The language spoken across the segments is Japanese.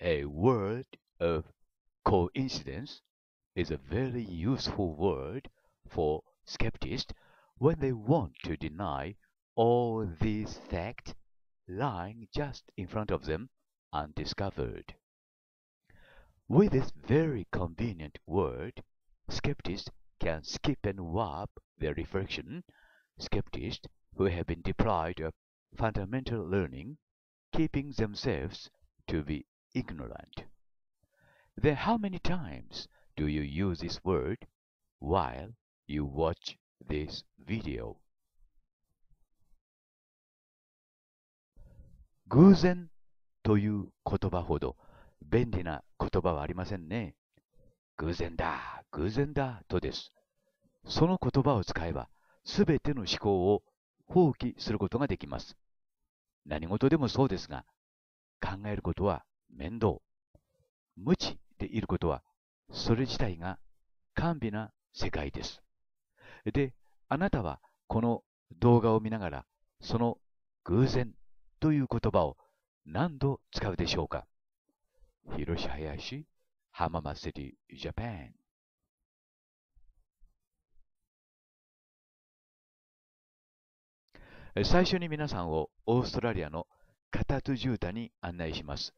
A word of coincidence is a very useful word for skeptics when they want to deny all these facts lying just in front of them undiscovered. With this very convenient word, skeptics can skip and warp their reflection. Skeptics who have been deprived of fundamental learning, keeping themselves to be ignorant. Then how many times do you use this word while you watch this video? 偶然という言葉ほど便利な言葉はありませんね。偶然だ、偶然だとです。その言葉を使えば、すべての思考を放棄することができます。何事でもそうですが、考えることは面倒、無知でいることは、それ自体が甘美な世界です。で、あなたはこの動画を見ながら、その偶然という言葉を何度使うでしょうか広し林浜松ジャパン最初に皆さんをオーストラリアのカタトゥジュータに案内します。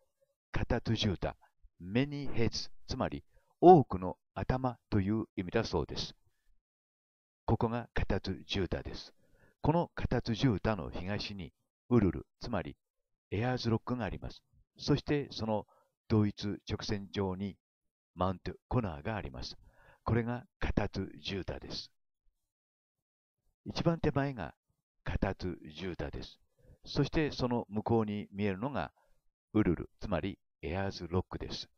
カタトゥジュータ、メニヘッ h つまり多くの頭という意味だそうです。ここがカタトゥジュータです。このカタツジュータの東にウルル、つまりエアーズロックがあります。そしてその同一直線上にマウントコナーがあります。これがカタツジュータです。一番手前がカタツジュータです。そしてその向こうに見えるのがウルル、つまりエアーズロックです。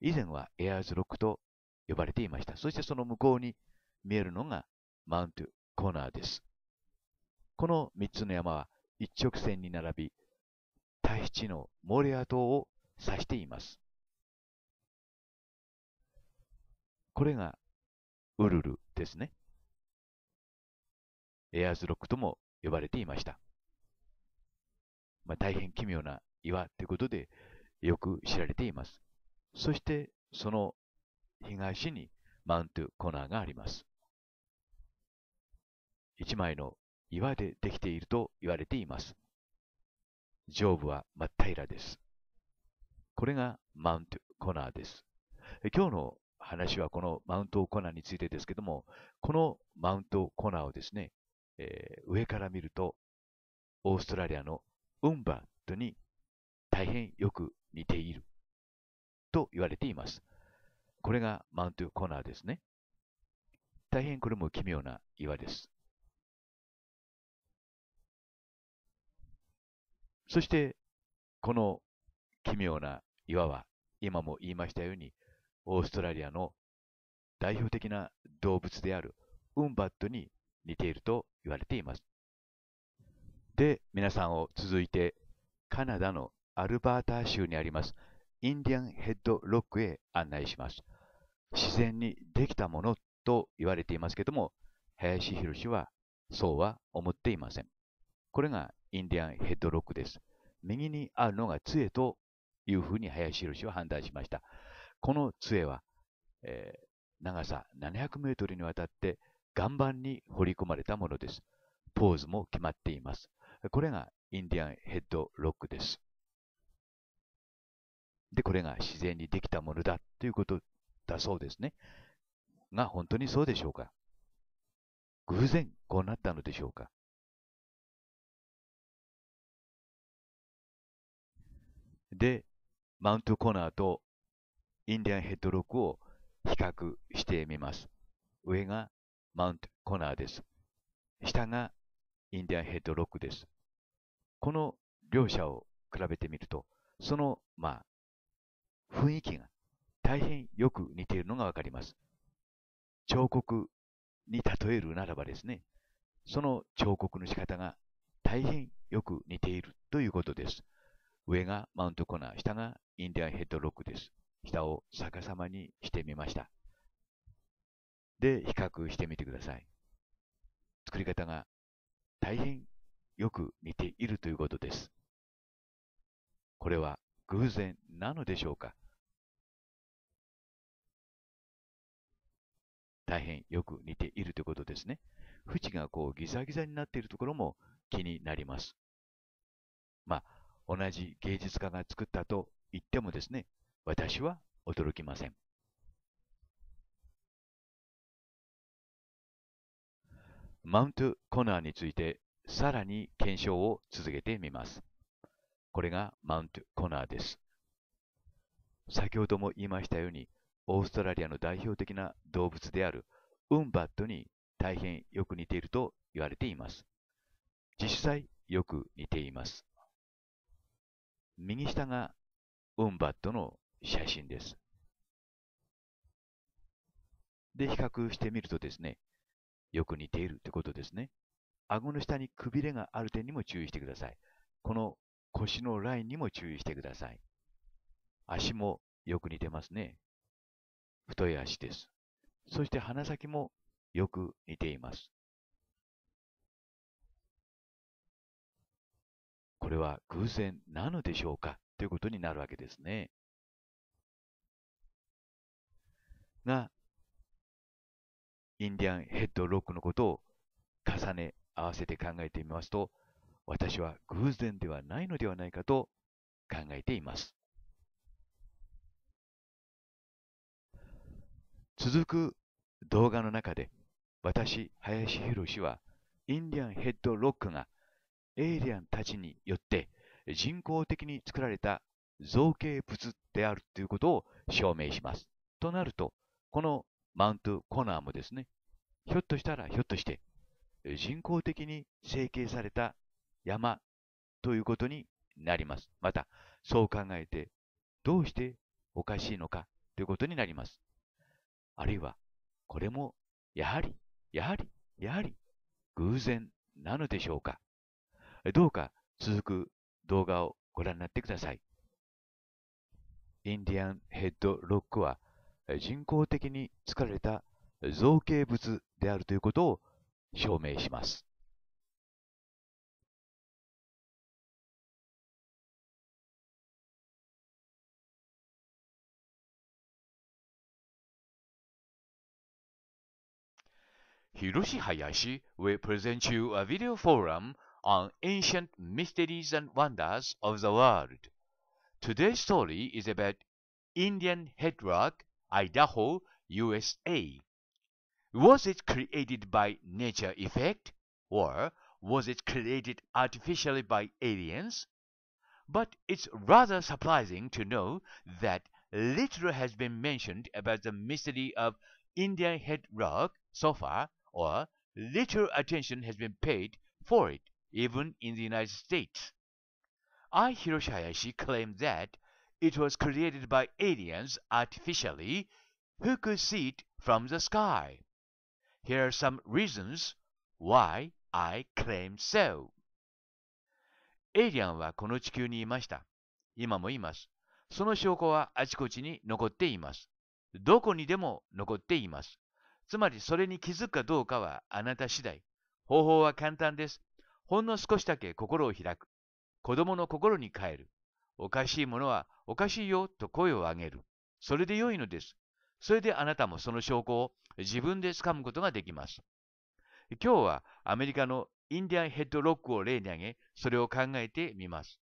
以前はエアーズロックと呼ばれていました。そしてその向こうに見えるのがマウントコーナーです。この3つの山は一直線に並び、大地のモレア島を指しています。これがウルルですね。エアーズロックとも呼ばれていました。まあ、大変奇妙な岩ということでよく知られています。そしてその東にマウントコナーがあります。一枚の岩でできていると言われています。上部は真っ平らです。これがマウントコナーです。今日の話はこのマウントコナーについてですけども、このマウントコナーをですね、えー、上から見ると、オーストラリアのウンバットに大変よく似ていると言われています。これがマウントコーナーですね。大変これも奇妙な岩です。そして、この奇妙な岩は、今も言いましたように、オーストラリアの代表的な動物であるウンバットに似ていると言われています。で、皆さんを続いて、カナダのアルバータ州にありますインディアンヘッドロックへ案内します。自然にできたものと言われていますけども、林博士はそうは思っていません。これがインディアンヘッドロックです。右にあるのが杖というふうに林博士は判断しました。この杖は、えー、長さ700メートルにわたって岩盤に掘り込まれたものです。ポーズも決まっています。これがインディアンヘッドロックです。で、これが自然にできたものだということだそうですね。が、本当にそうでしょうか偶然こうなったのでしょうかで、マウントコーナーとインディアンヘッドロックを比較してみます。上がマウントコーナーです。下がインディアンヘッドロックです。この両者を比べてみると、その、まあ、雰囲気が大変よく似ているのがわかります。彫刻に例えるならばですね、その彫刻の仕方が大変よく似ているということです。上がマウントコナー、下がインディアンヘッドロックです。下を逆さまにしてみました。で、比較してみてください。作り方が大変よく似ているということです。これは偶然なのでしょうか大変よく似ているということですね。縁がこうギザギザになっているところも気になります。まあ、同じ芸術家が作ったと言ってもですね、私は驚きません。マウントコナーについてさらに検証を続けてみます。これがマウントコナーです。先ほども言いましたように、オーストラリアの代表的な動物であるウンバットに大変よく似ていると言われています。実際よく似ています。右下がウンバットの写真です。で、比較してみるとですね、よく似ているってことですね。顎の下にくびれがある点にも注意してください。この腰のラインにも注意してください。足もよく似てますね。太い足です。そして鼻先もよく似ています。これは偶然なのでしょうかということになるわけですね。が、インディアンヘッドロックのことを重ね合わせて考えてみますと、私は偶然ではないのではないかと考えています。続く動画の中で、私、林宏は、インディアンヘッドロックが、エイリアンたちによって人工的に作られた造形物であるということを証明します。となると、このマウント・コナーもですね、ひょっとしたらひょっとして、人工的に成形された山ということになります。また、そう考えて、どうしておかしいのかということになります。あるいは、これも、やはり、やはり、やはり、偶然なのでしょうか。どうか続く動画をご覧になってください。インディアンヘッドロックは人工的に作られた造形物であるということを証明します。Hiroshi Hayashi will present you a video forum on ancient mysteries and wonders of the world. Today's story is about Indian Headrock, Idaho, USA. Was it created by nature effect or was it created artificially by aliens? But it's rather surprising to know that little has been mentioned about the mystery of Indian Head Rock so far or little attention has been paid for it, even in the United States. I, Hiroshi Hayashi, that it was created by aliens artificially who could see it from the sky. Here are some reasons why I claim so. エイリアンはこの地球にいました。今もいます。その証拠はあちこちに残っています。どこにでも残っています。つまりそれに気づくかどうかはあなた次第。方法は簡単です。ほんの少しだけ心を開く。子供の心に変える。おかしいものはおかしいよと声を上げる。それで良いのです。それであなたもその証拠を自分で掴むことができます。今日はアメリカのインディアンヘッドロックを例に挙げ、それを考えてみます。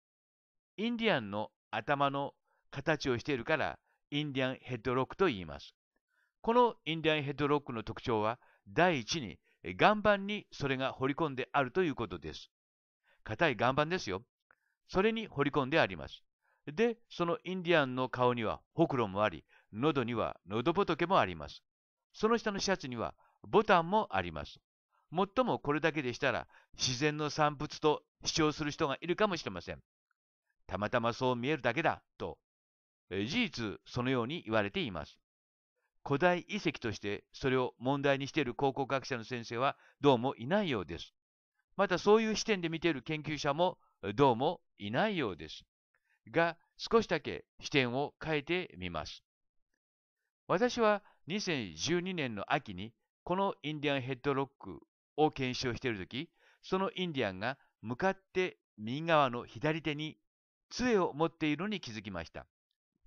インディアンの頭の形をしているから、インディアンヘッドロックと言います。このインディアンヘッドロックの特徴は、第一に、岩盤にそれが彫り込んであるということです。硬い岩盤ですよ。それに彫り込んであります。で、そのインディアンの顔にはほくろもあり、喉には喉仏もあります。その下のシャツにはボタンもあります。もっともこれだけでしたら、自然の産物と主張する人がいるかもしれません。たまたまそう見えるだけだ、と。事実、そのように言われています。古代遺跡としてそれを問題にしている考古学者の先生はどうもいないようです。またそういう視点で見ている研究者もどうもいないようです。が、少しだけ視点を変えてみます。私は2012年の秋にこのインディアンヘッドロックを検証しているとき、そのインディアンが向かって右側の左手に杖を持っているのに気づきました。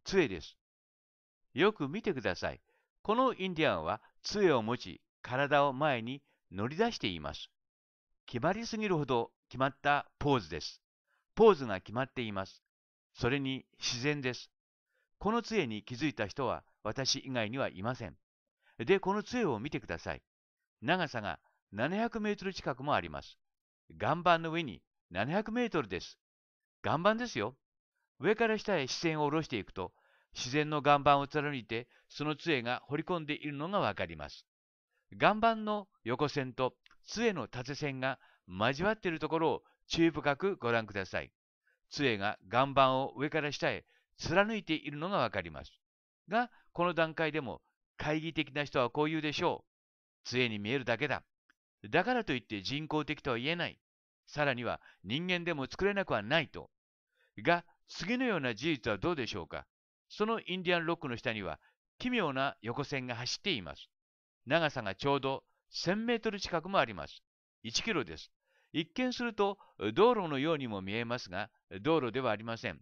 杖です。よく見てください。このインディアンは杖を持ち、体を前に乗り出しています。決まりすぎるほど決まったポーズです。ポーズが決まっています。それに自然です。この杖に気づいた人は私以外にはいません。で、この杖を見てください。長さが700メートル近くもあります。岩盤の上に700メートルです。岩盤ですよ。上から下へ視線を下ろしていくと、自然の岩盤を貫いて、その杖が掘り込んでいるのがわかります。岩盤の横線と杖の縦線が交わっているところを注意深くご覧ください。杖が岩盤を上から下へ貫いているのがわかります。が、この段階でも、懐疑的な人はこう言うでしょう。杖に見えるだけだ。だからといって人工的とは言えない。さらには人間でも作れなくはないと。が、次のような事実はどうでしょうか。そのインディアンロックの下には奇妙な横線が走っています。長さがちょうど1000メートル近くもあります。1キロです。一見すると道路のようにも見えますが、道路ではありません。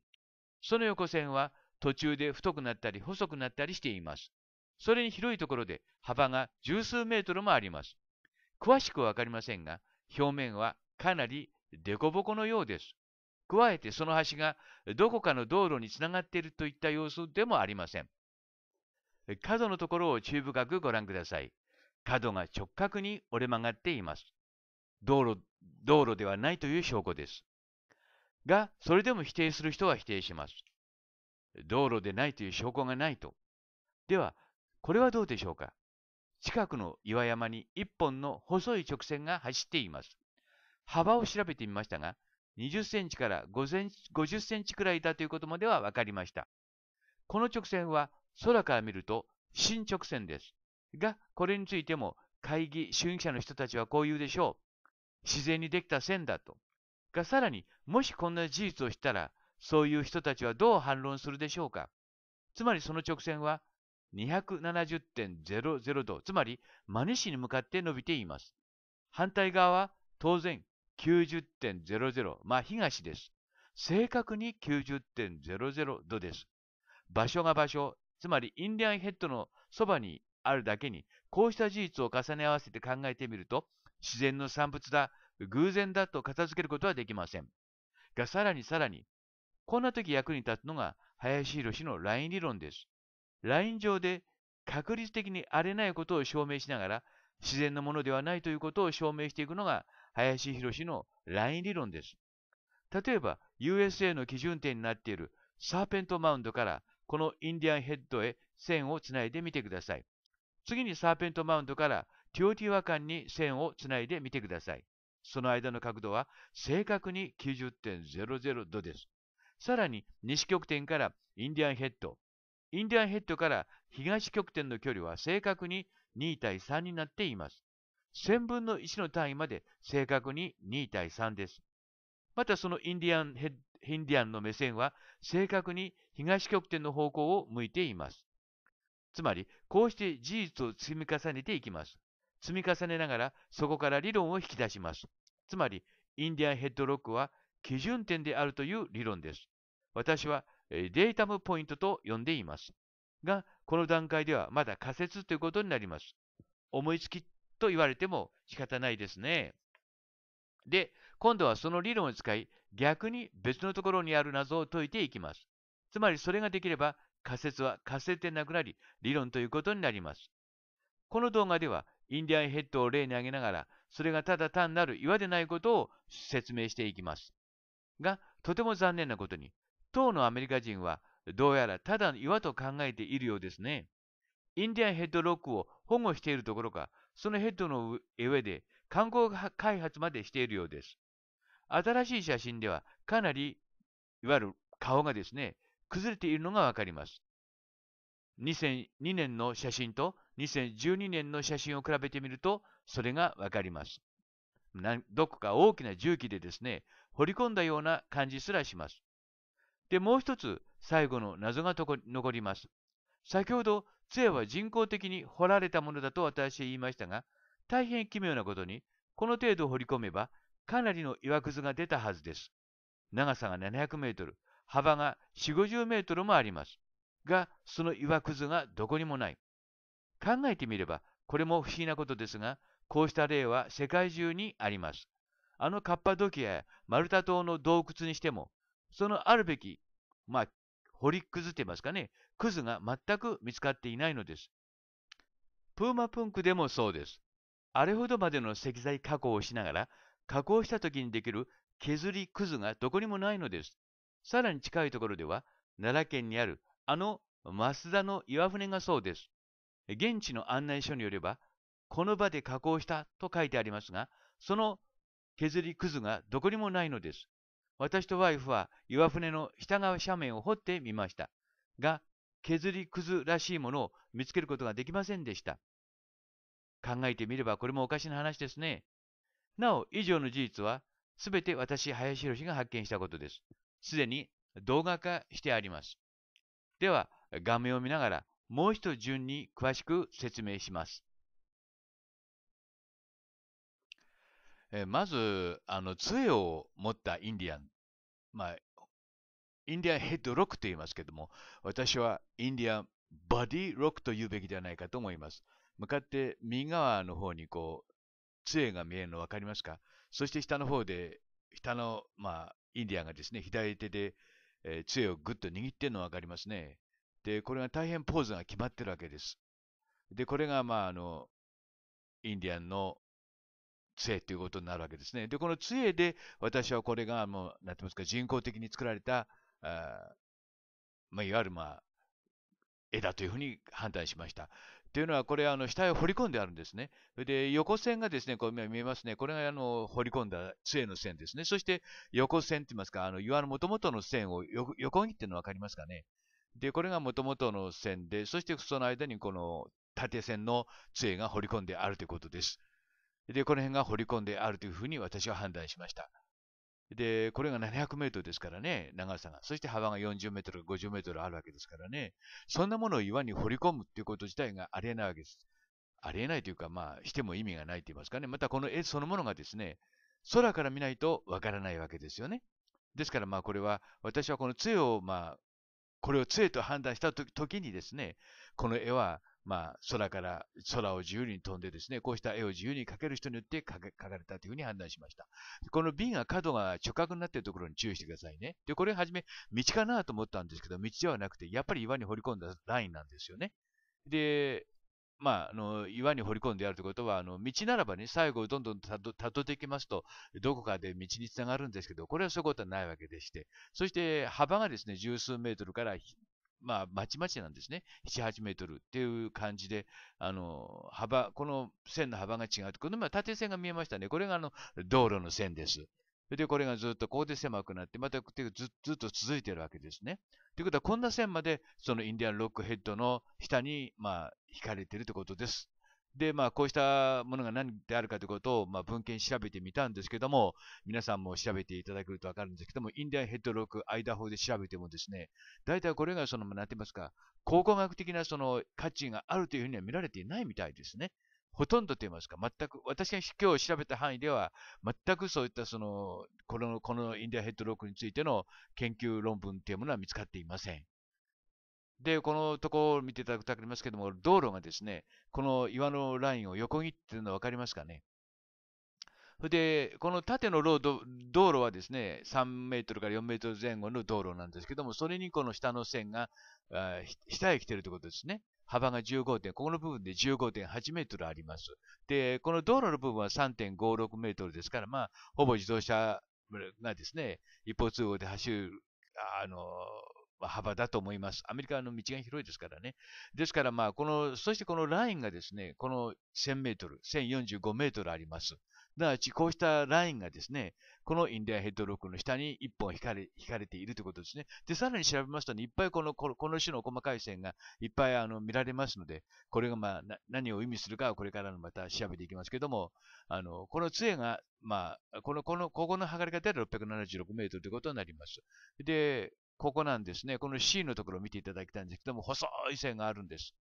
その横線は途中で太くなったり細くなったりしています。それに広いところで幅が十数メートルもあります。詳しくはわかりませんが、表面はかなり凸凹のようです。加えてその橋がどこかの道路につながっているといった様子でもありません。角のところを注意深くご覧ください。角が直角に折れ曲がっています。道路、道路ではないという証拠です。が、それでも否定する人は否定します。道路でないという証拠がないと。では、これはどうでしょうか近くの岩山に一本の細い直線が走っています。幅を調べてみましたが、20センチから50センチくらいだということまでは分かりました。この直線は空から見ると新直線です。が、これについても会議主義者の人たちはこう言うでしょう。自然にできた線だと。が、さらに、もしこんな事実をしたら、そういう人たちはどう反論するでしょうか。つまりその直線は270.00度、つまり真西に向かって伸びています。反対側は当然90.00、まあ東です。正確に90.00度です。場所が場所、つまりインディアンヘッドのそばにあるだけに、こうした事実を重ね合わせて考えてみると、自然の産物だ、偶然だと片付けることはできません。がさらにさらに、こんな時役に立つのが林博のライン理論です。ライン上で確率的に荒れないことを証明しながら、自然のものではないということを証明していくのが林博のライン理論です。例えば、USA の基準点になっているサーペントマウンドから、このインディアンヘッドへ線をつないでみてください。次にサーペントマウンドからティオティワカンに線をつないでみてください。その間の角度は正確に90.00度です。さらに西極点からインディアンヘッド、インディアンヘッドから東極点の距離は正確に2対3になっています。1000分の1の単位まで正確に2対3です。またそのインディアンヘインディアンの目線は正確に東極点の方向を向いています。つまり、こうして事実を積み重ねていきます。積み重ねながら、そこから理論を引き出します。つまり、インディアンヘッドロックは基準点であるという理論です。私はデータムポイントと呼んでいます。が、この段階ではまだ仮説ということになります。思いつきと言われても仕方ないですね。で、今度はその理論を使い、逆に別のところにある謎を解いていきます。つまりそれができれば仮説は仮説でなくなり、理論ということになります。この動画では、インディアンヘッドを例に挙げながら、それがただ単なる岩でないことを説明していきます。が、とても残念なことに、当のアメリカ人は、どうやらただの岩と考えているようですね。インディアンヘッドロックを保護しているところか、そのヘッドの上で観光開発までしているようです。新しい写真ではかなり、いわゆる顔がですね、崩れているのがわかります。2002年の写真と2012年の写真を比べてみると、それがわかります。どこか大きな重機でですね、掘り込んだような感じすらします。で、もう一つ、最後の謎が残ります。先ほど杖は人工的に掘られたものだと私は言いましたが、大変奇妙なことに、この程度掘り込めば、かなりの岩くずが出たはずです。長さが700メートル、幅が4、50メートルもあります。が、その岩くずがどこにもない。考えてみれば、これも不思議なことですが、こうした例は世界中にあります。あのカッパドキアやマルタ島の洞窟にしても、そのあるべき、まあ、掘りずってますかね、クズが全く見つかっていないのです。プーマプンクでもそうです。あれほどまでの石材加工をしながら、加工した時にできる削りクズがどこにもないのです。さらに近いところでは、奈良県にあるあの増田の岩船がそうです。現地の案内書によれば、この場で加工したと書いてありますが、その削りくずがどこにもないのです。私とワイフは岩船の下側斜面を掘ってみました。が、削りくずらしいものを見つけることができませんでした。考えてみればこれもおかしな話ですね。なお、以上の事実は、すべて私、林博が発見したことです。すでに動画化してあります。では、画面を見ながら、もう一度順に詳しく説明します。えまず、あの、杖を持ったインディアン。まあ、インディアンヘッドロックと言いますけども、私はインディアンバディロックと言うべきではないかと思います。向かって右側の方にこう、杖が見えるの分かりますかそして下の方で、下の、まあ、インディアンがですね、左手で、えー、杖をぐっと握ってるの分かりますね。で、これが大変ポーズが決まってるわけです。で、これが、まあ、あの、インディアンの杖ということになるわけですね。で、この杖で、私はこれが、もう、なんていますか、人工的に作られた、あまあ、いわゆる、まあ、絵だというふうに判断しました。というのは、これ、は下へ掘り込んであるんですね。で、横線がですね、こう見えますね。これが、あの、掘り込んだ杖の線ですね。そして、横線って言いますか、あの、岩の元々の線を横切ってるの分かりますかね。で、これが元々の線で、そしてその間にこの縦線の杖が掘り込んであるということです。で、この辺が掘り込んであるというふうに私は判断しました。で、これが700メートルですからね、長さが。そして幅が40メートル、50メートルあるわけですからね。そんなものを岩に掘り込むっていうこと自体がありえないわけです。ありえないというか、まあ、しても意味がないと言いますかね。またこの絵そのものがですね、空から見ないとわからないわけですよね。ですからまあこれは、私はこの杖をまあ、これを杖と判断した時にですね、この絵はまあ、空から、空を自由に飛んでですね、こうした絵を自由に描ける人によって描かれたというふうに判断しました。この瓶が角が直角になっているところに注意してくださいね。で、これはじめ、道かなと思ったんですけど、道ではなくて、やっぱり岩に掘り込んだラインなんですよね。で、まあ、あの、岩に掘り込んであるということは、あの、道ならばね、最後どんどんたどっていきますと、どこかで道につながるんですけど、これはそういうことはないわけでして、そして幅がですね、十数メートルからまあ、まちまちなんですね。7、8メートルっていう感じで、あの、幅、この線の幅が違う。この縦線が見えましたね。これがあの、道路の線です。で、これがずっとここで狭くなって、またずずっと続いてるわけですね。ということは、こんな線まで、そのインディアンロックヘッドの下に、まあ、引かれてるってことです。で、まあ、こうしたものが何であるかということを、まあ、文献調べてみたんですけども、皆さんも調べていただけるとわかるんですけども、インディアンヘッドロック、アイダホで調べてもですね、大体これがその、なんて言いますか、考古学的なその価値があるというふうには見られていないみたいですね。ほとんどと言いますか、全く、私が今日調べた範囲では、全くそういったその、この、このインディアンヘッドロックについての研究論文というものは見つかっていません。で、このところを見ていただくと分かりますけども、道路がですね、この岩のラインを横切っているの分かりますかね。で、この縦のロード、道路はですね、3メートルから4メートル前後の道路なんですけども、それにこの下の線が、あ下へ来ているということですね。幅が15点、ここの部分で15.8メートルあります。で、この道路の部分は3.56メートルですから、まあ、ほぼ自動車がですね、一方通行で走る、あの、幅だと思います。アメリカの道が広いですからね。ですから、まあ、この、そしてこのラインがですね、この1000メートル、1045メートルあります。なわち、こうしたラインがですね、このインディアンヘッドロックの下に1本引かれ、引かれているということですね。で、さらに調べますとね、いっぱいこの、この種の細かい線がいっぱいあの見られますので、これがまあ、何を意味するかはこれからのまた調べていきますけども、あの、この杖が、まあ、この、この、ここの測り方で676メートルということになります。で、ここなんですね。この C のところを見ていただきたいんですけども、細い線があるんです。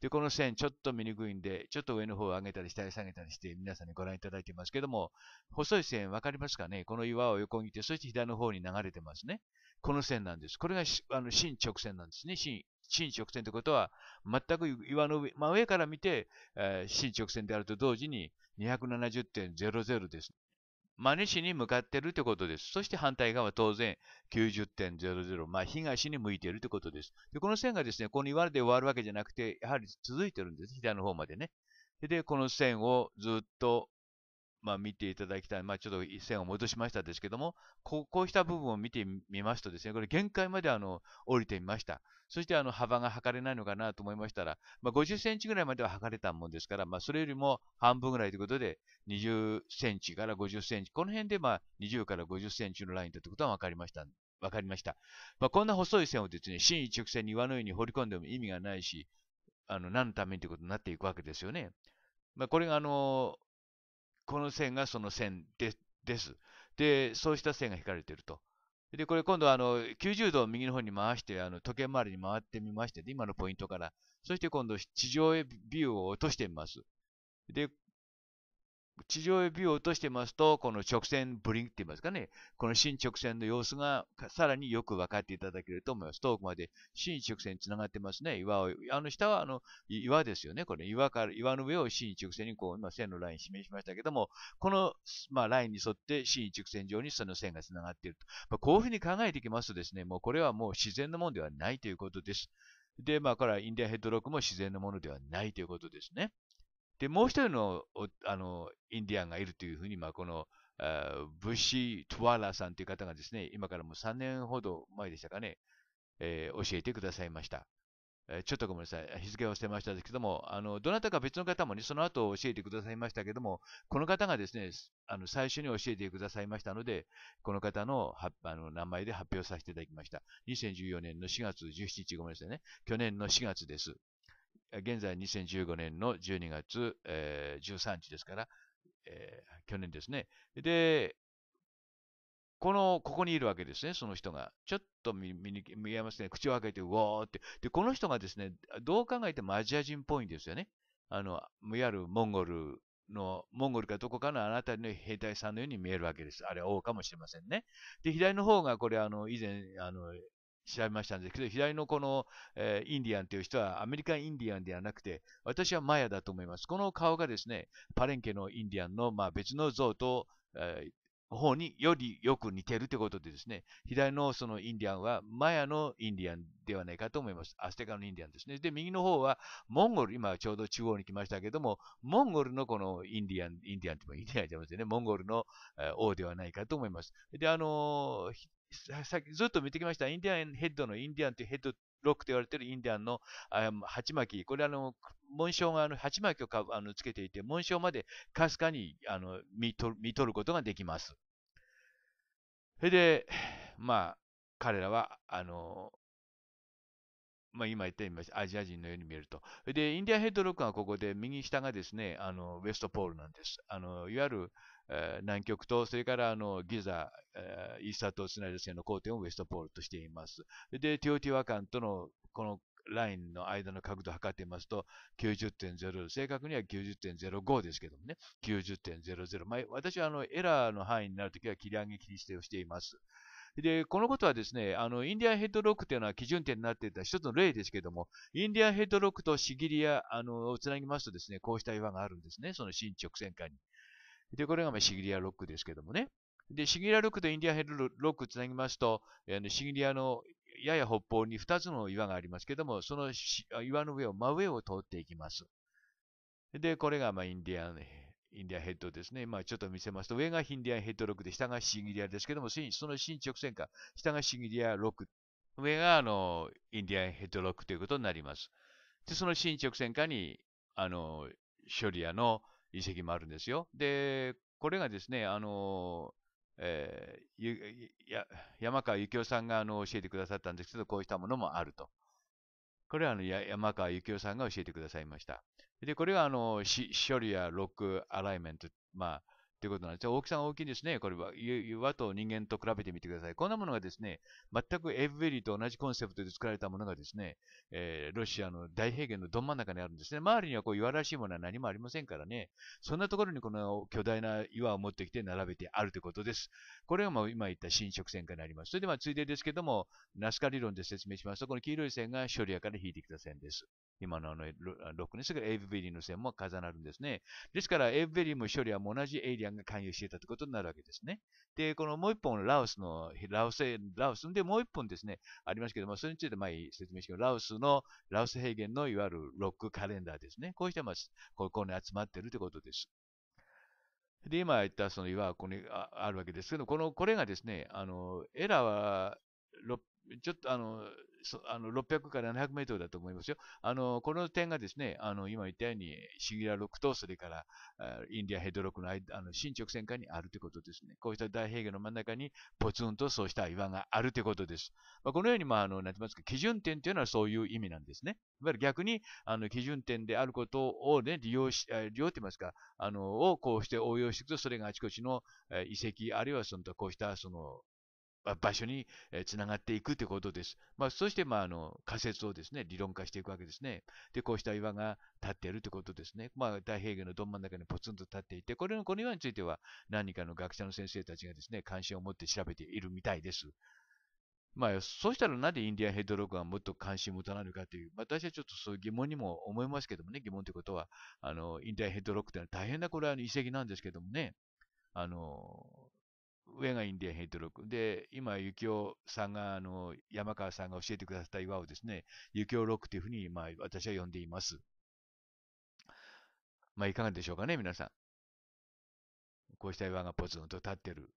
で、この線ちょっと見にくいんで、ちょっと上の方を上げたり下へ下げたりして、皆さんにご覧いただいてますけども、細い線わかりますかねこの岩を横切って、そして左の方に流れてますね。この線なんです。これがあの真直線なんですね。真直線ってことは、全く岩の上、まあ、上から見て、えー、直線であると同時に270.00です。真西に向かっているということです。そして反対側は当然90.00、まあ、東に向いているということです。でこの線がですね、この岩で終わるわけじゃなくて、やはり続いているんです。左の方までね。で、この線をずっとまあ、見ていただきたい。まあ、ちょっと一線を戻しましたですけども、こうこうした部分を見てみますとですね、これ限界まであの降りてみました。そしてあの幅が測れないのかなと思いましたら、まあ、50センチぐらいまでは測れたもんですから、まあ、それよりも半分ぐらいということで、20センチから50センチ、この辺でまあ20から50センチのラインだということは分かりました。かりました。まあ、こんな細い線をですね、一直線に岩のように掘り込んでも意味がないし、あの、何のためにということになっていくわけですよね。まあ、これがあの、この線がその線でです。で、そうした線が引かれていると。で、これ今度はあの90度を右の方に回して、あの時計回りに回ってみまして、今のポイントから。そして今度地上へビューを落としてみます。で、地上へビューを落としてますと、この直線ブリンクって言いますかね、この新直線の様子がさらによく分かっていただけると思います。遠くまで新直線につながってますね、岩を。あの下はあの岩ですよね、これ岩から、岩の上を新直線にこう、今線のライン示しましたけども、この、まあ、ラインに沿って新直線上にその線がつながっていると。まあ、こういうふうに考えていきますとですね、もうこれはもう自然のものではないということです。で、まあ、これはインディアヘッドロックも自然のものではないということですね。で、もう一人のあのインディアンがいるというふうに、まあ、このブシ・トワラさんという方がですね、今からもう3年ほど前でしたかね、えー、教えてくださいました。ちょっとごめんなさい、日付を捨てましたですけども、あのどなたか別の方もね、その後教えてくださいましたけども、この方がですね、あの最初に教えてくださいましたので、この方のはあの名前で発表させていただきました。2014年の4月17日、ごめんなさいね、去年の4月です。現在2015年の12月、えー、13日ですから、えー、去年ですね。で、この、ここにいるわけですね、その人が。ちょっと見見えますね。口を開けて、うおーって。で、この人がですね、どう考えてもアジア人っぽいんですよね。あの、いわゆるモンゴルの、モンゴルかどこかのあなたの兵隊さんのように見えるわけです。あれは王かもしれませんね。で、左の方が、これ、あの、以前、あの、調べましたんですけど、左のこの、えー、インディアンという人はアメリカンインディアンではなくて、私はマヤだと思います。この顔がですね、パレンケのインディアンの、まあ、別の像と、えー、方によりよく似てるということでですね、左のそのインディアンはマヤのインディアンではないかと思います。アステカのインディアンですね。で、右の方はモンゴル、今ちょうど中央に来ましたけども、モンゴルのこのインディアン、インディアンってもインディアンじゃませんね、モンゴルのえ王ではないかと思います。で、あのーさっきずっと見てきました、インディアンヘッドのインディアンというヘッドロックと言われているインディアンの鉢巻き、これあの、紋章があの鉢巻きをかあのつけていて、紋章までかすかにあの見と見取ることができます。それで、まあ、彼らは、あの、まあ、今言ったようにアジア人のように見えると。で、インディアンヘッドロックがここで、右下がですね、あのウェストポールなんです。あのいわゆる南極と、それからあのギザ、ー、イースター島スナイド線の交点をウェストポールとしています。で、ティオティワカンとのこのラインの間の角度を測ってみますと、90.0、正確には90.05ですけどもね、90.00。まあ、私はあのエラーの範囲になるときは切り上げ切り捨てをしています。で、このことはですね、あの、インディアンヘッドロックというのは基準点になっていた一つの例ですけども、インディアンヘッドロックとシギリア、あの、をつなぎますとですね、こうした岩があるんですね、その新直線下に。で、これがまあシギリアロックですけどもね。で、シギリアロックとインディアヘルロックつなぎますと、えー、シギリアのやや北方に2つの岩がありますけども、その岩の上を、真上を通っていきます。で、これがまあインディアン、インディアヘッドですね。まあちょっと見せますと、上がインディアンヘッドロックで、下がシギリアですけども、その新直線か、下がシギリアロック、上があの、インディアンヘッドロックということになります。で、その新直線下に、あの、ショリアの、遺跡もあるんですよ。で、これがですね、あの、えー、山川幸雄さんがあの教えてくださったんですけど、こうしたものもあると。これはあの山川幸雄さんが教えてくださいました。で、これはあの、処理やロックアライメント、まあ、いうことなんですよ。大きさが大きいですね。これは、岩と人間と比べてみてください。こんなものがですね、全くエブベリーと同じコンセプトで作られたものがですね、えー、ロシアの大平原のど真ん中にあるんですね。周りにはこう岩らしいものは何もありませんからね。そんなところにこの巨大な岩を持ってきて並べてあるということです。これがもう今言った侵食線化になります。それではついでですけども、ナスカ理論で説明しますと、この黄色い線がショリアから引いてきた線です。今のあのク年生からエイブベリーの線も重なるんですね。ですから、エイブベリーも処理は同じエイリアンが関与していたということになるわけですね。で、このもう一本、ラオスの、ラオス、ラオスでもう一本ですね、ありますけども、それについて前説明してラオスの、ラオス平原のいわゆるロックカレンダーですね。こうしてます。ここに集まっているということです。で、今言ったその岩はここにあるわけですけど、この、これがですね、あの、エラーは、ちょっとあの、あの600から700メートルだと思いますよ。あの、この点がですね、あの、今言ったように、シギラ6と、それから、インディアヘッドロックのあの、新直線下にあるということですね。こうした大平原の真ん中に、ポツンとそうした岩があるということです。まあ、このように、まあ、あの、なんてますか、基準点というのはそういう意味なんですね。いわゆる逆に、あの、基準点であることをね、利用し、利用って言いますか、あの、をこうして応用していくと、それがあちこちの遺跡、あるいはその、こうした、その、場所につながっていくということです。まあ、そして、まあ、あの、仮説をですね、理論化していくわけですね。で、こうした岩が立っているということですね。まあ、太平洋のど真ん中にポツンと立っていて、これの、この岩については何かの学者の先生たちがですね、関心を持って調べているみたいです。まあ、そうしたらなんでインディアンヘッドロックがもっと関心を持たないのかという、私はちょっとそういう疑問にも思いますけどもね、疑問ということは、あの、インディアンヘッドロックというのは大変な、これは遺跡なんですけどもね、あの、上がインディアンヘイトロック。で、今、幸きさんが、あの、山川さんが教えてくださった岩をですね、幸きロックというふうに、まあ、私は呼んでいます。まあ、いかがでしょうかね、皆さん。こうした岩がポツンと立ってる。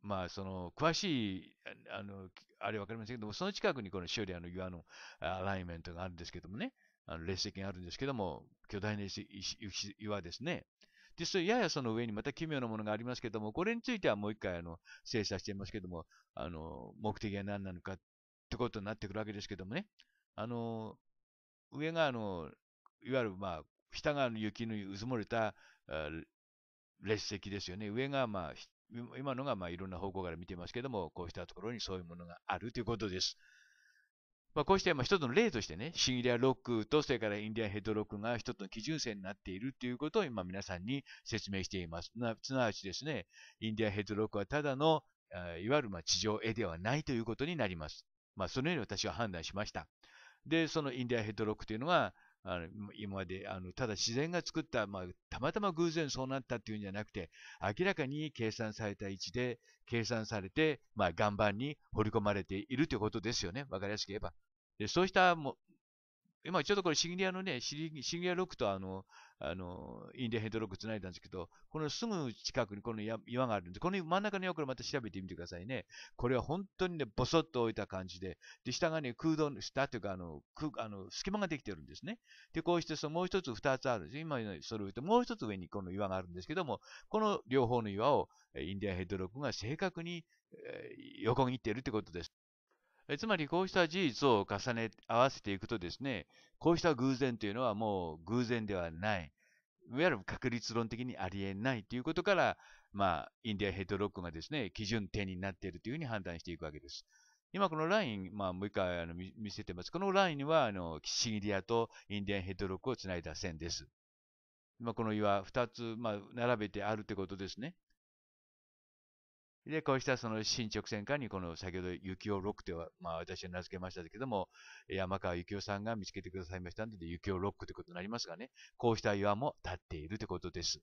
まあ、その、詳しい、あの、あれわかりませんけども、その近くにこの修理あの岩のアライメントがあるんですけどもね、あの、列石があるんですけども、巨大な石岩ですね。で、それややその上にまた奇妙なものがありますけども、これについてはもう一回あの精査していますけども、あの、目的は何なのかってことになってくるわけですけどもね。あの、上があの、いわゆるまあ、下が雪の渦漏れた列石ですよね。上がまあ、今のがまあいろんな方向から見てますけども、こうしたところにそういうものがあるということです。まあ、こうしてまあ一つの例としてね、シンディアロックと、それからインディアヘッドロックが一つの基準線になっているということを今皆さんに説明しています。すなわちですね、インディアヘッドロックはただの、いわゆるまあ地上絵ではないということになります。まあ、そのように私は判断しました。で、そのインディアヘッドロックというのが、あの今まであのただ自然が作った、まあ、たまたま偶然そうなったっていうんじゃなくて明らかに計算された位置で計算されて、まあ、岩盤に掘り込まれているということですよね分かりやすく言えばでそうしたも今ちょっとこれシギリアのね、シギシリアロックとあの、あの、インディアヘッドロック繋いだんですけど、このすぐ近くにこの岩があるんで、この真ん中の岩からまた調べてみてくださいね。これは本当にね、ボソッと置いた感じで、で、下がね、空洞、の下というかあの、空、あの、隙間ができてるんですね。で、こうしてそのもう一つ二つあるんです。今それを言うと、もう一つ上にこの岩があるんですけども、この両方の岩をインディアヘッドロックが正確に、えー、横切っているということです。えつまりこうした事実を重ね合わせていくとですね、こうした偶然というのはもう偶然ではない。いわゆる確率論的にありえないということから、まあ、インディアヘッドロックがですね、基準点になっているというふうに判断していくわけです。今このライン、まあ、もう一回あの見せてます。このラインは、あの、シギリアとインディアンヘッドロックをつないだ線です。まこの岩2つ、まあ、並べてあるということですね。で、こうしたその新直線下にこの先ほど幸男ロックとは、まあ私は名付けましたけども、山川幸男さんが見つけてくださいましたので、幸男ロックということになりますがね、こうした岩も立っているということです。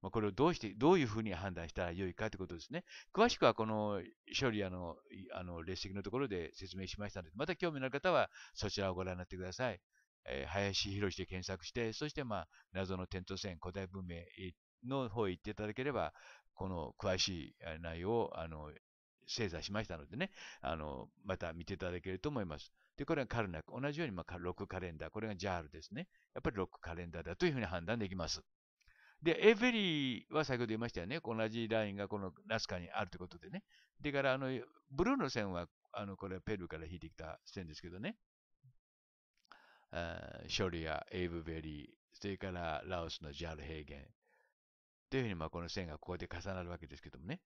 まあ、これをどうして、どういうふうに判断したらよいかということですね。詳しくはこの処理あの、あの、列席のところで説明しましたので、また興味のある方はそちらをご覧になってください。えー、林博士で検索して、そしてまあ、謎の点と線、古代文明の方へ行っていただければ、この詳しい内容を、あの、精査しましたのでね、あの、また見ていただけると思います。で、これがカルナック。同じように、まあ、ロックカレンダー。これがジャールですね。やっぱりロックカレンダーだというふうに判断できます。で、エヴェリーは先ほど言いましたよね。同じラインがこのナスカにあるということでね。でから、あの、ブルーの線は、あの、これはペルーから引いてきた線ですけどね。あショリア、エイブベリー、それからラオスのジャール平原、というふうにまあこの線がここで重なるわけですけどもね。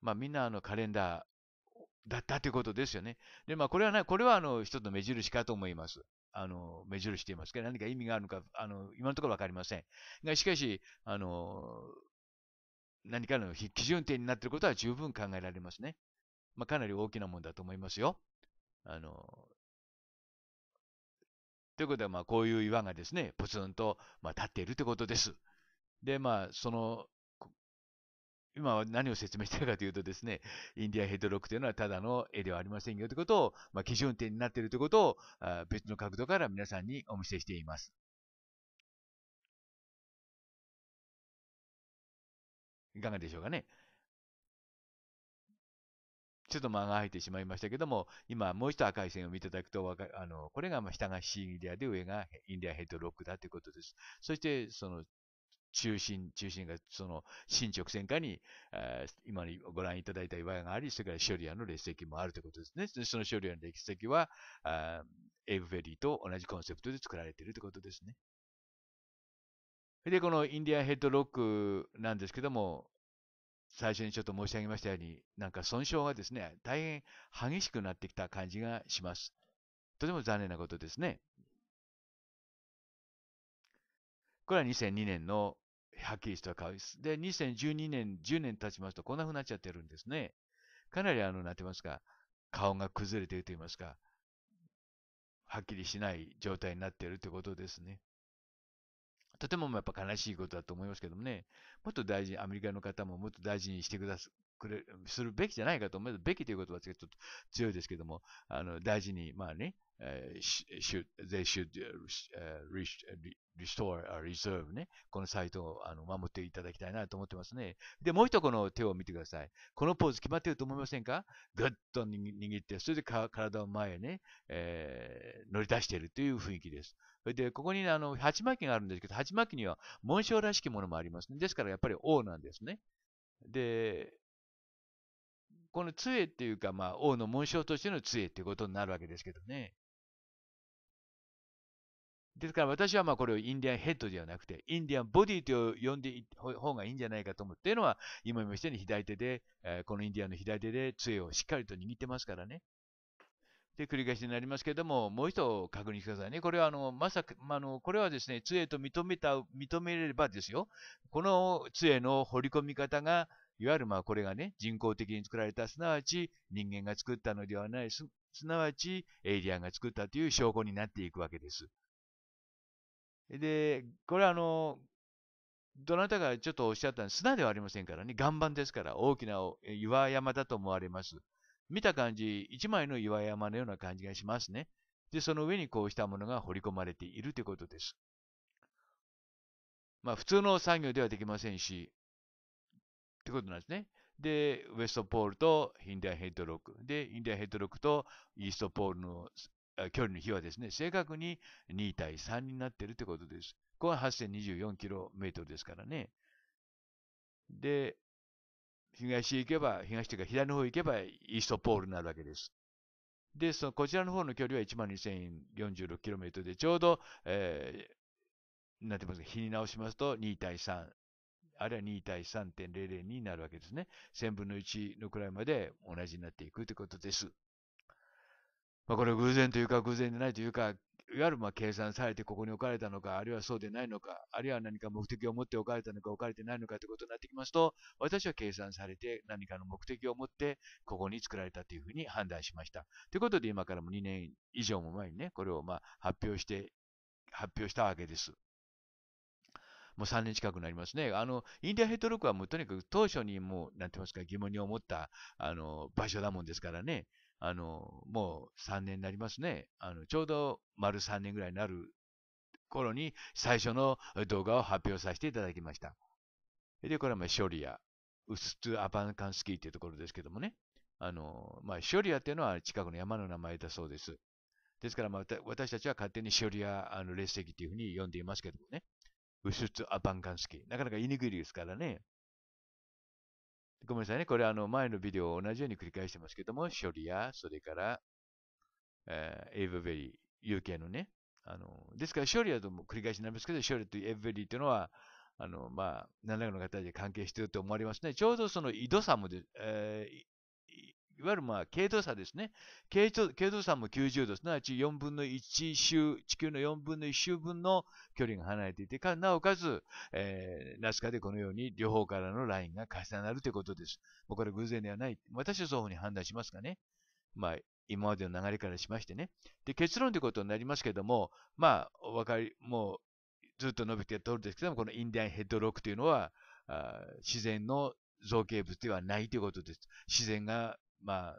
まあみんなあのカレンダーだったということですよね。で、まあこれはこれはあの一つの目印かと思います。あの、目印していますけど、何か意味があるのか、あの、今のところわかりません。が、しかし、あの、何かの基準点になっていることは十分考えられますね。まあかなり大きなものだと思いますよ。あの、ということは、まあこういう岩がですね、ポツンと、まあ、立っているということです。で、まあ、その、今は何を説明しているかというとですね、インディアヘッドロックというのはただの絵ではありませんよということを、まあ、基準点になっているということをあ別の角度から皆さんにお見せしています。いかがでしょうかね。ちょっと間が空いてしまいましたけども、今もう一度赤い線を見ていただくとあの、これがまあ下がシーイリディアで上がインディアヘッドロックだということです。そして、その中心、中心がその、新直線下に、えー、今ご覧いただいた岩があり、それからショリアの列石もあるということですね。そのショリアの列石は、エイブフェリーと同じコンセプトで作られているということですね。で、このインディアンヘッドロックなんですけども、最初にちょっと申し上げましたように、なんか損傷がですね、大変激しくなってきた感じがします。とても残念なことですね。これは2002年のはっきりした顔です。で、2012年、10年経ちますとこんな風になっちゃってるんですね。かなりあの、なんて言いますか、顔が崩れていると言いますか、はっきりしない状態になっているということですね。とてもやっぱ悲しいことだと思いますけどもね、もっと大事に、アメリカの方ももっと大事にしてくだくれ、するべきじゃないかと思う。べきという言葉はちょっと強いですけども、あの、大事に、まあね、s h o they should restore r e s e r v e ね。このサイトをあの守っていただきたいなと思ってますね。で、もう一個の手を見てください。このポーズ決まってると思いませんかぐっと握って、それで体を前へね、えー、乗り出しているという雰囲気です。で、ここに、ね、あの、鉢巻きがあるんですけど、鉢巻きには紋章らしきものもあります、ね。ですから、やっぱり王なんですね。で、この杖っていうか、まあ、王の紋章としての杖っていうことになるわけですけどね。ですから私はまあこれをインディアンヘッドではなくて、インディアンボディと呼んでいった方がいいんじゃないかと思っていうのは、今いましうに左手で、えー、このインディアンの左手で杖をしっかりと握ってますからね。で、繰り返しになりますけれども、もう一度確認してくださいね。これはあの、まさか、あの、これはですね、杖と認めた、認めればですよ。この杖の彫り込み方が、いわゆるまあこれがね、人工的に作られた、すなわち人間が作ったのではない、す、すなわちエイリアンが作ったという証拠になっていくわけです。で、これはあの、どなたかちょっとおっしゃった砂ではありませんからね、岩盤ですから大きな岩山だと思われます。見た感じ、一枚の岩山のような感じがしますね。で、その上にこうしたものが掘り込まれているということです。まあ普通の作業ではできませんし、ってことなんですね。で、ウェストポールとヒンディアヘッドロック。で、ヒンディアヘッドロックとイーストポールの距離の比はですね、正確に2対3になってるってことです。ここは 8024km ですからね。で、東へ行けば、東というか左の方へ行けばイーストポールになるわけです。で、そのこちらの方の距離は 12,046km で、ちょうど、えー、なんて言いますか、日に直しますと2対3あるいは2対3.00になるわけですね。1000分の1のくらいまで同じになっていくということです。まあ、これ偶然というか偶然でないというか、いわゆるまあ計算されてここに置かれたのか、あるいはそうでないのか、あるいは何か目的を持って置かれたのか、置かれてないのかということになってきますと、私は計算されて何かの目的を持ってここに作られたというふうに判断しました。ということで今からも2年以上も前にね、これをまあ発表して、発表したわけです。もう3年近くなりますね。あの、インディアヘッドロックはもうとにかく当初にもう、なんて言いますか、疑問に思った、あの、場所だもんですからね。あの、もう3年になりますね。あの、ちょうど丸3年ぐらいになる頃に最初の動画を発表させていただきました。で、これはまあ、ショリア、ウスツアパンカンスキーっていうところですけどもね。あの、まあ、ショリアっていうのは近くの山の名前だそうです。ですから、まあ、私たちは勝手にショリア、あの、列席っていうふうに呼んでいますけどもね。ウシュツアバンカン式。なかなか言いにくいですからね。ごめんなさいね。これあの前のビデオを同じように繰り返してますけども、ショリア、それから、えー、エヴェベリー、UK のね。あの、ですから、ショリアとも繰り返しになりますけど、ショリアとエヴェベリーというのは、あの、まあ、何らかの形で関係していると思われますね。ちょうどその井戸さんもで、いわゆるまあ、経度差ですね。経度経度差も90度、すなわち4分の1周、地球の4分の1周分の距離が離れていて、かなおかつ、えー、ナスカでこのように両方からのラインが重なるということです。もうこれ偶然ではない。私はそういうふうに判断しますがね。まあ、今までの流れからしましてね。で、結論ということになりますけども、まあ、かり、もう、ずっと伸びて通るんですけども、このインディアンヘッドロックというのは、あ自然の造形物ではないということです。自然がまあ、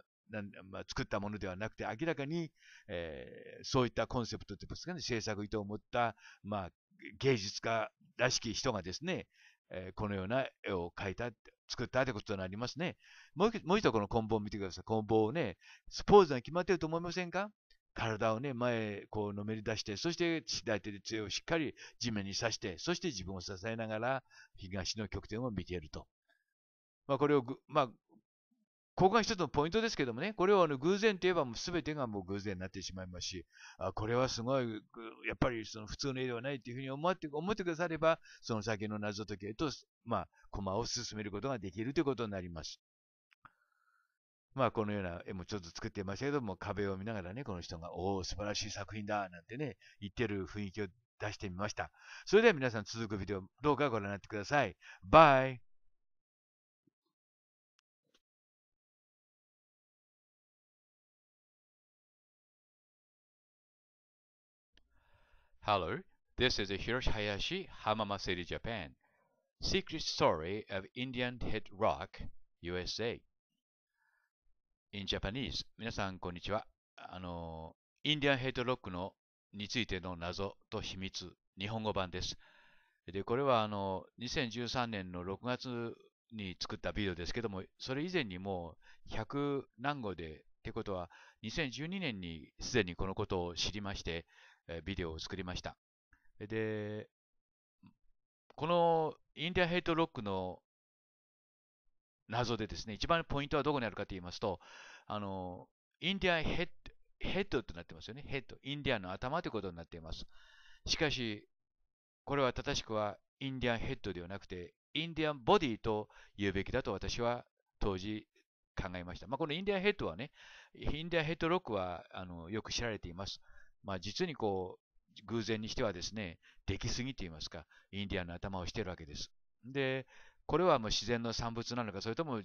まあ、作ったものではなくて、明らかに、えー、そういったコンセプトというかね、制作意図を持った、まあ、芸術家らしき人がですね、えー、このような絵を描いた、作ったということになりますね。もうもう一度この梱包を見てください。梱包をね、スポーズが決まっていると思いませんか体をね、前へこうのめり出して、そして左手で杖をしっかり地面に刺して、そして自分を支えながら東の極点を見ていると。まあ、これをまあ、ここが一つのポイントですけどもね、これをあの偶然といえばもう全てがもう偶然になってしまいますし、あこれはすごい、やっぱりその普通の絵ではないっていうふうに思って、思ってくだされば、その先の謎解きへと、まあ、コマを進めることができるということになります。まあ、このような絵もちょっと作ってましたけども、壁を見ながらね、この人が、おお、素晴らしい作品だ、なんてね、言ってる雰囲気を出してみました。それでは皆さん続くビデオ、どうかご覧になってください。バイ Hello, this is Hiroshi Hayashi, Hamama City, Japan. Secret Story of Indian Head Rock, USA. In Japanese, 皆さん、こんにちは。あの、インディアンヘッドロックのについての謎と秘密、日本語版です。で、これはあの、2013年の6月に作ったビデオですけども、それ以前にもう100何語で、ってことは、2012年にすでにこのことを知りまして、ビデオを作りました。で、このインディアヘイトロックの謎でですね、一番ポイントはどこにあるかと言いますと、あの、インディアヘッド、ヘッドとなってますよね。ヘッド。インディアンの頭ということになっています。しかし、これは正しくはインディアンヘッドではなくて、インディアンボディと言うべきだと私は当時考えました。まあ、このインディアンヘッドはね、インディアンヘッドロックはあのよく知られています。まあ、実にこう、偶然にしてはですね、出来すぎと言いますか、インディアンの頭をしているわけです。で、これはもう自然の産物なのか、それとも、いわ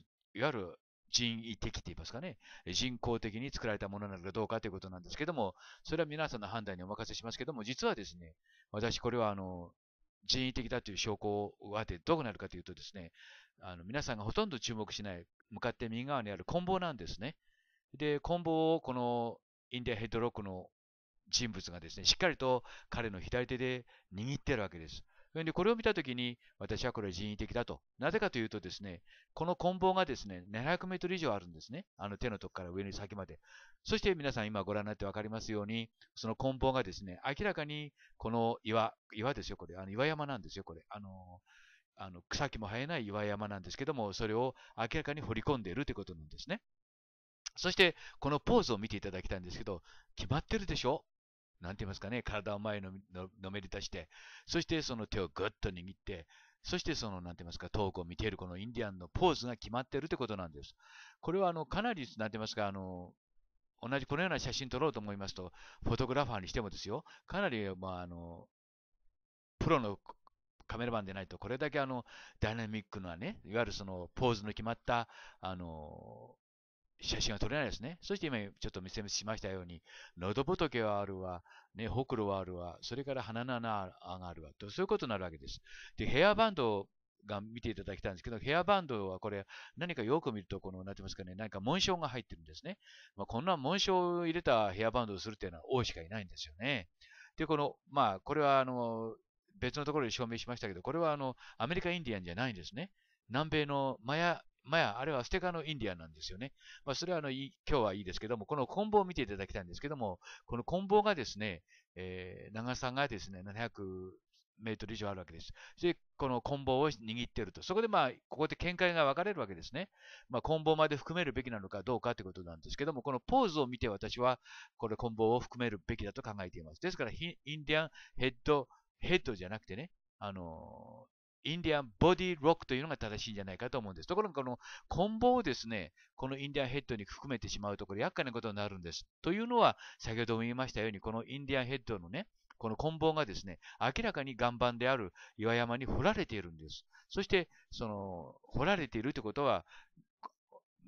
ゆる人為的と言いますかね、人工的に作られたものなのかどうかということなんですけども、それは皆さんの判断にお任せしますけども、実はですね、私これはあの、人為的だという証拠を当どうなるかというとですね、あの皆さんがほとんど注目しない、向かって右側にある棍棒なんですね。で、棍棒をこのインディアヘッドロックの人物がですね、しっかりと彼の左手で握っているわけです。で、これを見たときに、私はこれは人為的だと。なぜかというとですね、この棍棒がですね、700メートル以上あるんですね。あの手のとこから上に先まで。そして皆さん今ご覧になってわかりますように、その棍棒がですね、明らかにこの岩、岩ですよ、これ。あの岩山なんですよ、これ。あのあの草木も生えない岩山なんですけども、それを明らかに掘り込んでいるということなんですね。そして、このポーズを見ていただきたいんですけど、決まってるでしょなんて言いますかね、体を前のののめり出して、そしてその手をぐっと握って、そしてその、なんて言いますか、トークを見ているこのインディアンのポーズが決まっているということなんです。これはあの、かなり、なんて言いますか、あの、同じこのような写真撮ろうと思いますと、フォトグラファーにしてもですよ、かなり、まあ、あの、プロのカメラマンでないと、これだけあの、ダイナミックなね、いわゆるその、ポーズの決まった、あの、写真が撮れないですね。そして今ちょっと見せしましたように、喉仏はあるわ、ね、ほくろはあるわ、それから鼻の穴があるわ、と、そういうことになるわけです。で、ヘアバンドが見ていただきたいんですけど、ヘアバンドはこれ、何かよく見ると、この、なってますかね、何か紋章が入ってるんですね。まあ、こんな紋章を入れたヘアバンドをするっていうのは王しかいないんですよね。で、この、まあ、これは、あの、別のところで証明しましたけど、これは、あの、アメリカインディアンじゃないんですね。南米のマヤまあ、あれはステカのインディアンなんですよね。まあ、それはあの、今日はいいですけども、このコンボを見ていただきたいんですけども、このコンボがですね、えー、長さがですね、700メートル以上あるわけです。で、このコンボを握っていると。そこでまあ、ここで見解が分かれるわけですね。まあ、コンボまで含めるべきなのかどうかということなんですけども、このポーズを見て私は、これコンボを含めるべきだと考えています。ですから、インディアンヘッド、ヘッドじゃなくてね、あのインディアンボディロックというのが正しいんじゃないかと思うんです。ところがこの棍棒をですね、このインディアンヘッドに含めてしまうとこれ厄介なことになるんです。というのは、先ほども言いましたように、このインディアンヘッドのね、この棍棒がですね、明らかに岩盤である岩山に掘られているんです。そして、その、掘られているということは、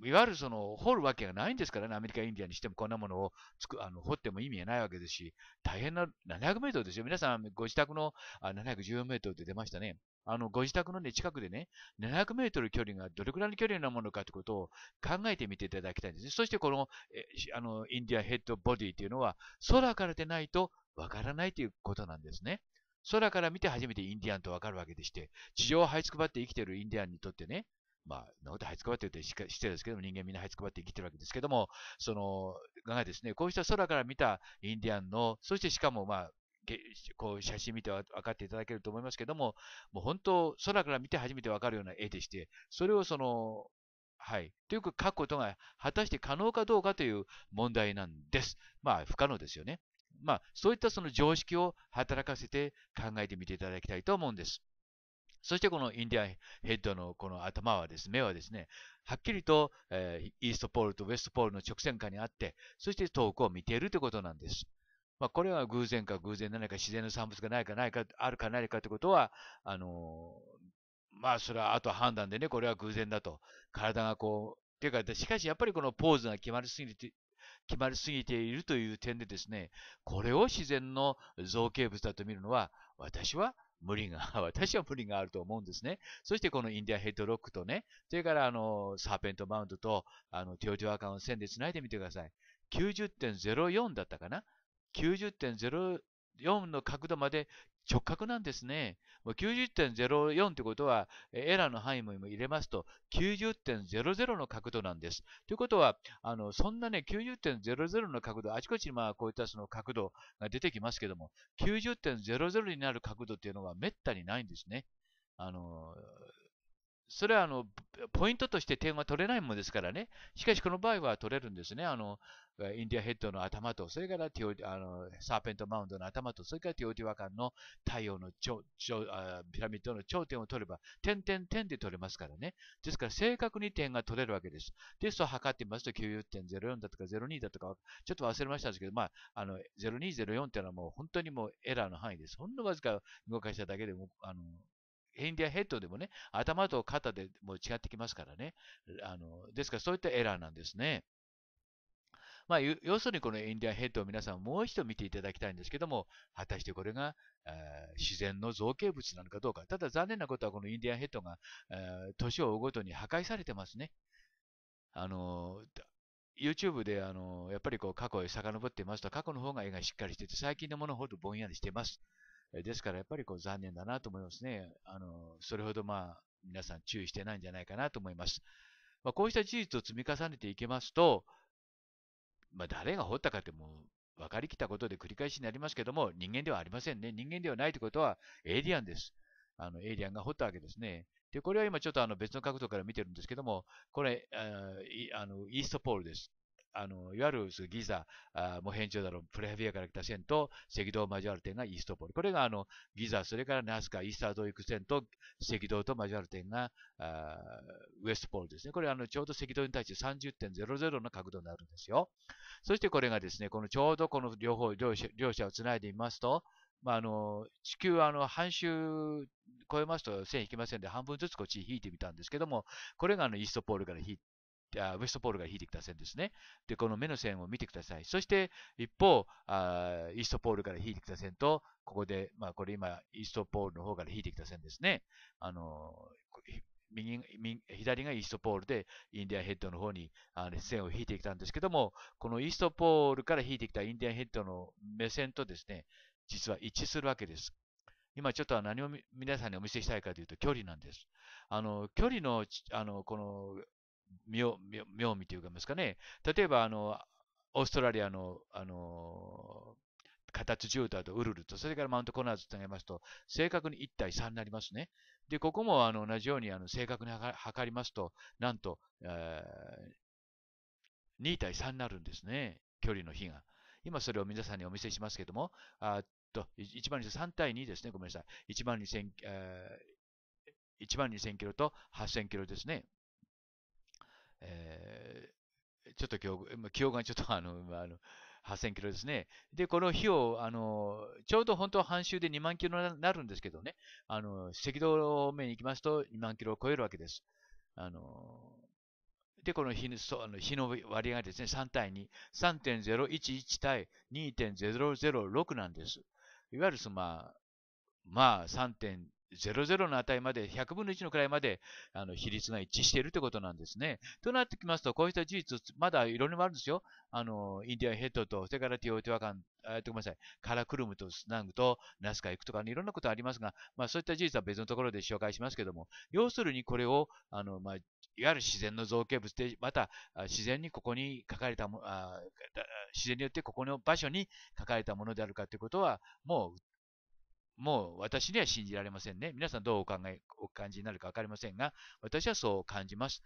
いわゆるその、掘るわけがないんですからね、アメリカ、インディアにしてもこんなものをつくあの掘っても意味がないわけですし、大変な700メートルですよ。皆さん、ご自宅の714メートルで出ましたね。あの、ご自宅のね、近くでね、700メートル距離がどれくらいの距離なものかということを考えてみていただきたいんですね。そしてこの、えあの、インディアヘッドボディというのは、空からでないとわからないということなんですね。空から見て初めてインディアンとわかるわけでして、地上を這いつくばって生きているインディアンにとってね、まあ、な這いつくばって言ってしてですけども、人間みんな這いつくばって生きてるわけですけども、その、がですね、こうした空から見たインディアンの、そしてしかもまあ、こう写真見て分かっていただけると思いますけども、もう本当、空から見て初めて分かるような絵でして、それをその、はい、というか書くことが果たして可能かどうかという問題なんです。まあ、不可能ですよね。まあ、そういったその常識を働かせて考えてみていただきたいと思うんです。そしてこのインディアンヘッドのこの頭はですね、目はですね、はっきりと、えー、イーストポールとウェストポールの直線下にあって、そして遠くを見ているということなんです。まあ、これは偶然か偶然何なか、自然の産物がないかないか、あるかないかということは、あのまあ、それはあと判断でね、これは偶然だと。体がこう、っていうか、しかしやっぱりこのポーズが決まりすぎて、決まりすぎているという点でですね、これを自然の造形物だと見るのは、私は無理が、私は無理があると思うんですね。そしてこのインディアヘッドロックとね、それからあの、サーペントマウントと、あの、テオティワカンを線で繋いでみてください。90.04だったかな90.04の角度まで直角なんですね。90.04ということは、エラーの範囲も入れますと、90.00の角度なんです。ということは、あの、そんなね、90.00の角度、あちこちにまあ、こういったその角度が出てきますけども、90.00になる角度っていうのはめったにないんですね。あの、それはあの、ポイントとして点は取れないものですからね。しかしこの場合は取れるんですね。あの、インディアヘッドの頭と、それからティオあのサーペントマウンドの頭と、それからティオティワカンの太陽の頂頂あピラミッドの頂点を取れば、点点点で取れますからね。ですから正確に点が取れるわけです。テストを測ってみますと90.04だとか02だとか、ちょっと忘れましたんですけど、まあ、あの、0204っていうのはもう本当にもうエラーの範囲です。ほんのわずか動かしただけでも、あの、ヘンディアヘッドでもね、頭と肩でも違ってきますからね。あのですからそういったエラーなんですね。まあ、要するにこのインディアンヘッドを皆さんもう一度見ていただきたいんですけども、果たしてこれが、え自然の造形物なのかどうか。ただ残念なことはこのインディアンヘッドが、え年を追うごとに破壊されてますね。あの YouTube で、あの、やっぱりこう過去へ遡っていますと、過去の方が絵がしっかりしてて、最近のものほどぼんやりしています。ですからやっぱりこう残念だなと思いますね。あの、それほどまあ皆さん注意してないんじゃないかなと思います。まあ、こうした事実を積み重ねていきますと、まあ、誰が掘ったかってもう分かりきったことで繰り返しになりますけども、人間ではありませんね。人間ではないということはエイリアンです。あの、エイリアンが掘ったわけですね。で、これは今ちょっとあの別の角度から見てるんですけども、これ、あのイーストポールです。あの、いわゆるギザ、あモヘンジョダロ、プレハビアから来た線と赤道を交わる点がイーストポール。これがあの、ギザ、それからナスカ、イースタード行く線と赤道と交わる点が、あウエストポールですね。これあの、ちょうど赤道に対して30.00の角度になるんですよ。そしてこれがですね、このちょうどこの両方、両者両者をつないでみますと、まあ、あの地球はあの半周超えますと線引きませんで半分ずつこっち引いてみたんですけどもこれがあのイーストポールから引ウエストポールが引いてきた線ですね。で、この目の線を見てください。そして、一方、あイーストポールから引いてきた線と、ここで、まあ、これ今、イーストポールの方から引いてきた線ですね。あの、右右左がイーストポールで、インディアンヘッドの方にあの線を引いてきたんですけども、このイーストポールから引いてきたインディアンヘッドの目線とですね、実は一致するわけです。今ちょっと何を皆さんにお見せしたいかというと距離なんです。あの、距離の、あの、この妙、妙、妙味というかですかね。例えば、あの、オーストラリアの、あの、形ジュータとウルルと、それからマウントコナーズと投げますと、正確に1対3になりますね。で、ここもあの同じようにあの正確に測りますと、なんと、えー、2対3になるんですね。距離の比が。今それを皆さんにお見せしますけども、あっと、1万2000、3対2ですね。ごめんなさい。1万2000、えー、1万2000キロと8000キロですね。えー、ちょっと今日、気温がちょっとあの、あの、8000キロですね。で、この日を、あの、ちょうど本当は半周で2万キロになるんですけどね、あの、赤道面に行きますと2万キロを超えるわけです。あの、で、この日のそあの日の割合がですね、3対2、3.011対2.006なんです。いわゆるその、まあ、まあ、3 00の値まで、100分の1のくらいまで、あの、比率が一致しているということなんですね。となってきますと、こうした事実、まだいろいろあるんですよ。あの、インディアンヘッドと、それからティオティワカン、ごめんなさい、カラクルムとスナングとナスカ行くとか、ね、いろんなことありますが、まあそういった事実は別のところで紹介しますけども、要するにこれを、あの、まあ、いわゆる自然の造形物で、また自然にここに書かれたもあ、自然によってここの場所に書かれたものであるかということは、もうもう私には信じられませんね。皆さんどうお考え、お感じになるか分かりませんが、私はそう感じます。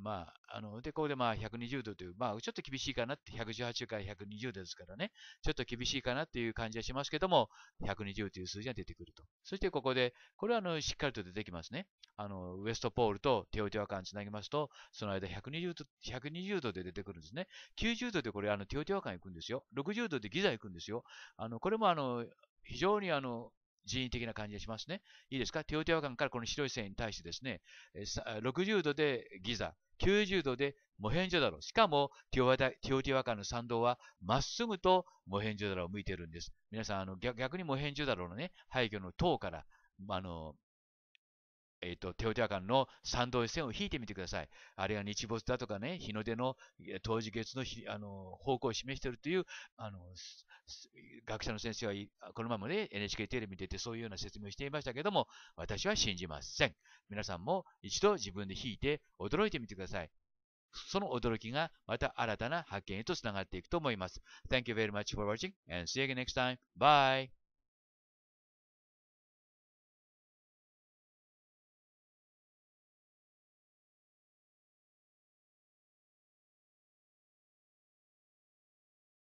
まあ、あの、で、ここでまあ120度という、まあちょっと厳しいかなって、118から120度ですからね、ちょっと厳しいかなっていう感じはしますけども、120という数字が出てくると。そしてここで、これはあの、しっかりと出てきますね。あの、ウエストポールとテオティワカンつなぎますと、その間120度、120度で出てくるんですね。90度でこれあの、テオティワカン行くんですよ。60度でギザ行くんですよ。あの、これもあの、非常にあの、人為的な感じがしますね。いいですかテオテワカンからこの白い線に対してですね、60度でギザ、90度でモヘンジョダロ。しかもティオティワカンの参道はまっすぐとモヘンジョダロを向いているんです。皆さん、あの逆にモヘンジョダロのね、廃墟の塔から、あの、えっ、ー、と、テオティア間の参道線を引いてみてください。あるいは日没だとかね、日の出の、当時月のあの方向を示しているという、あの、学者の先生は、このままね、NHK テレビに出てそういうような説明をしていましたけども、私は信じません。皆さんも一度自分で引いて驚いてみてください。その驚きがまた新たな発見へとつながっていくと思います。Thank you very much for watching and see you again next time. Bye!